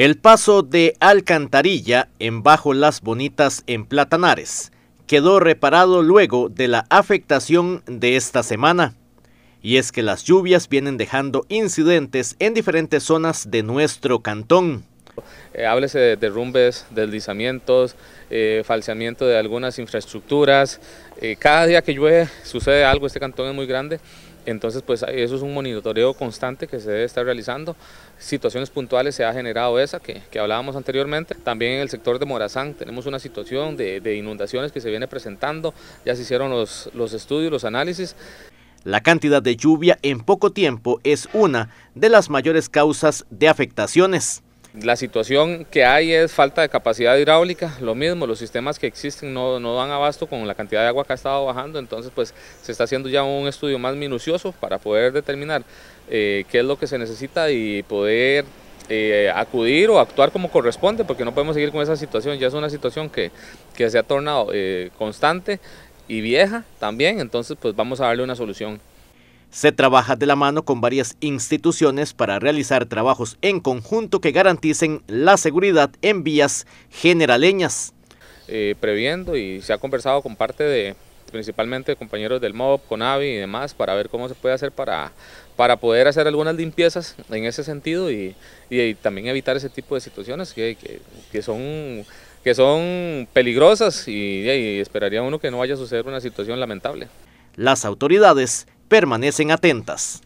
El paso de Alcantarilla en Bajo las Bonitas en Platanares quedó reparado luego de la afectación de esta semana. Y es que las lluvias vienen dejando incidentes en diferentes zonas de nuestro cantón. Eh, háblese de derrumbes, deslizamientos, eh, falseamiento de algunas infraestructuras. Eh, cada día que llueve sucede algo, este cantón es muy grande entonces, pues eso es un monitoreo constante que se debe estar realizando. Situaciones puntuales se ha generado esa que, que hablábamos anteriormente. También en el sector de Morazán tenemos una situación de, inundaciones que se viene presentando. Ya se hicieron los estudios, los análisis. La cantidad de lluvia en poco tiempo es una de las mayores causas de afectaciones. La situación que hay es falta de capacidad hidráulica, lo mismo, los sistemas que existen no, no dan abasto con la cantidad de agua que ha estado bajando, entonces pues se está haciendo ya un estudio más minucioso para poder determinar eh, qué es lo que se necesita y poder eh, acudir o actuar como corresponde, porque no podemos seguir con esa situación, ya es una situación que, que se ha tornado eh, constante y vieja también, entonces pues vamos a darle una solución. Se trabaja de la mano con varias instituciones para realizar trabajos en conjunto que garanticen la seguridad en vías generaleñas. Eh, previendo y se ha conversado con parte de principalmente compañeros del MOB, CONAVI y demás, para ver cómo se puede hacer para, para poder hacer algunas limpiezas en ese sentido y, también evitar ese tipo de situaciones que, son que son peligrosas y, y, esperaría uno que no vaya a suceder una situación lamentable. Las autoridades permanecen atentas.